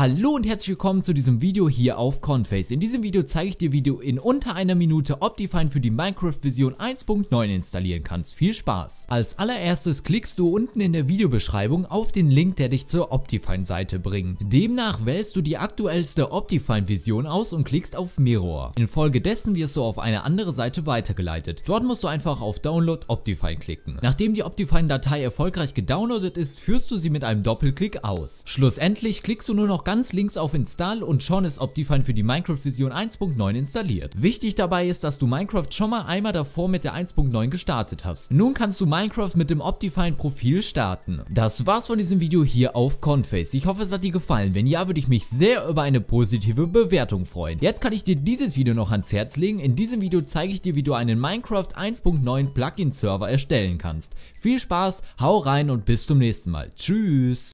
Hallo und herzlich willkommen zu diesem Video hier auf Conface. In diesem Video zeige ich dir, wie du in unter einer Minute Optifine für die Minecraft Vision 1.9 installieren kannst. Viel Spaß! Als allererstes klickst du unten in der Videobeschreibung auf den Link, der dich zur Optifine Seite bringt. Demnach wählst du die aktuellste Optifine Vision aus und klickst auf Mirror. Infolgedessen wirst du auf eine andere Seite weitergeleitet. Dort musst du einfach auf Download Optifine klicken. Nachdem die Optifine Datei erfolgreich gedownloadet ist, führst du sie mit einem Doppelklick aus. Schlussendlich klickst du nur noch ganz links auf Install und schon ist Optifine für die Minecraft Vision 1.9 installiert. Wichtig dabei ist, dass du Minecraft schon mal einmal davor mit der 1.9 gestartet hast. Nun kannst du Minecraft mit dem Optifine Profil starten. Das war's von diesem Video hier auf Conface. Ich hoffe es hat dir gefallen. Wenn ja, würde ich mich sehr über eine positive Bewertung freuen. Jetzt kann ich dir dieses Video noch ans Herz legen. In diesem Video zeige ich dir, wie du einen Minecraft 1.9 Plugin Server erstellen kannst. Viel Spaß, hau rein und bis zum nächsten Mal. Tschüss!